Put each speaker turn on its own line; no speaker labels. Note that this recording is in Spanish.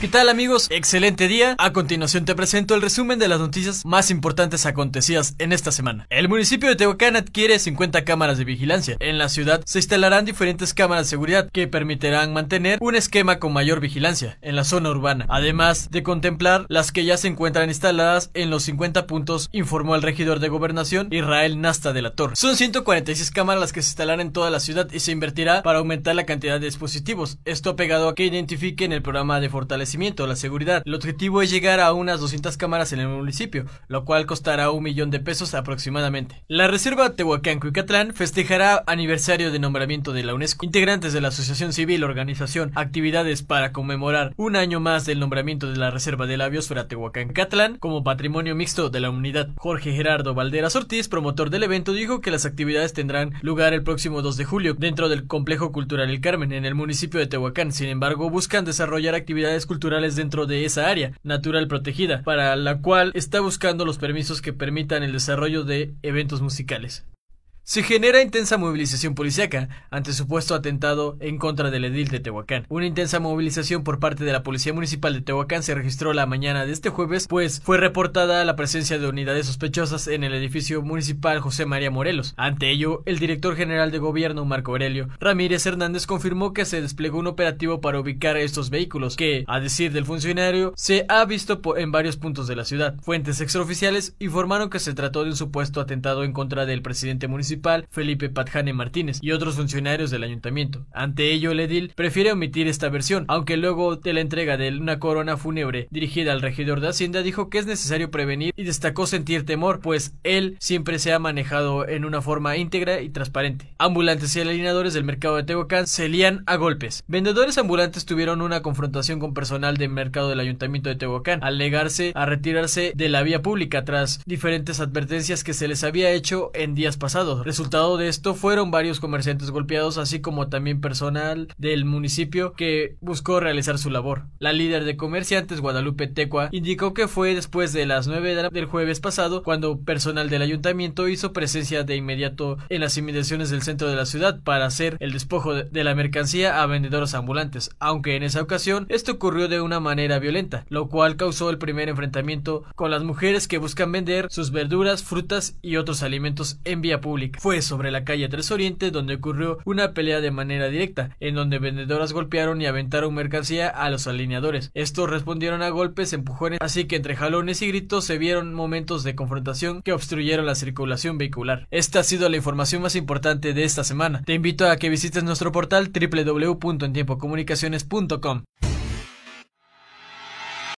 ¿Qué tal amigos? Excelente día. A continuación te presento el resumen de las noticias más importantes acontecidas en esta semana. El municipio de Tehuacán adquiere 50 cámaras de vigilancia. En la ciudad se instalarán diferentes cámaras de seguridad que permitirán mantener un esquema con mayor vigilancia en la zona urbana, además de contemplar las que ya se encuentran instaladas en los 50 puntos, informó el regidor de gobernación Israel Nasta de la Torre. Son 146 cámaras las que se instalarán en toda la ciudad y se invertirá para aumentar la cantidad de dispositivos. Esto pegado a que identifiquen el programa de fortalecimiento la seguridad. El objetivo es llegar a unas 200 cámaras en el municipio, lo cual costará un millón de pesos aproximadamente. La Reserva Tehuacán-Cuicatlán festejará aniversario de nombramiento de la UNESCO. Integrantes de la Asociación Civil, Organización, actividades para conmemorar un año más del nombramiento de la Reserva de la Biosfera Tehuacán-Catlán como patrimonio mixto de la unidad. Jorge Gerardo Valderas Ortiz, promotor del evento, dijo que las actividades tendrán lugar el próximo 2 de julio dentro del Complejo Cultural El Carmen en el municipio de Tehuacán. Sin embargo, buscan desarrollar actividades culturales dentro de esa área natural protegida, para la cual está buscando los permisos que permitan el desarrollo de eventos musicales. Se genera intensa movilización policíaca ante supuesto atentado en contra del edil de Tehuacán. Una intensa movilización por parte de la Policía Municipal de Tehuacán se registró la mañana de este jueves, pues fue reportada la presencia de unidades sospechosas en el edificio municipal José María Morelos. Ante ello, el director general de gobierno, Marco Aurelio Ramírez Hernández, confirmó que se desplegó un operativo para ubicar estos vehículos, que, a decir del funcionario, se ha visto en varios puntos de la ciudad. Fuentes extraoficiales informaron que se trató de un supuesto atentado en contra del presidente municipal Felipe Patjane Martínez y otros funcionarios del ayuntamiento. Ante ello, el edil prefiere omitir esta versión, aunque luego de la entrega de una corona fúnebre dirigida al regidor de Hacienda dijo que es necesario prevenir y destacó sentir temor, pues él siempre se ha manejado en una forma íntegra y transparente. Ambulantes y alineadores del mercado de Tehuacán se lían a golpes. Vendedores ambulantes tuvieron una confrontación con personal del mercado del ayuntamiento de Tehuacán al negarse a retirarse de la vía pública tras diferentes advertencias que se les había hecho en días pasados resultado. de esto fueron varios comerciantes golpeados, así como también personal del municipio que buscó realizar su labor. La líder de comerciantes, Guadalupe Tecua, indicó que fue después de las 9 del jueves pasado cuando personal del ayuntamiento hizo presencia de inmediato en las inmediaciones del centro de la ciudad para hacer el despojo de la mercancía a vendedores ambulantes, aunque en esa ocasión esto ocurrió de una manera violenta, lo cual causó el primer enfrentamiento con las mujeres que buscan vender sus verduras, frutas y otros alimentos en vía pública. Fue sobre la calle 3 Oriente donde ocurrió una pelea de manera directa, en donde vendedoras golpearon y aventaron mercancía a los alineadores. Estos respondieron a golpes, empujones, así que entre jalones y gritos se vieron momentos de confrontación que obstruyeron la circulación vehicular. Esta ha sido la información más importante de esta semana. Te invito a que visites nuestro portal www.entiempocomunicaciones.com.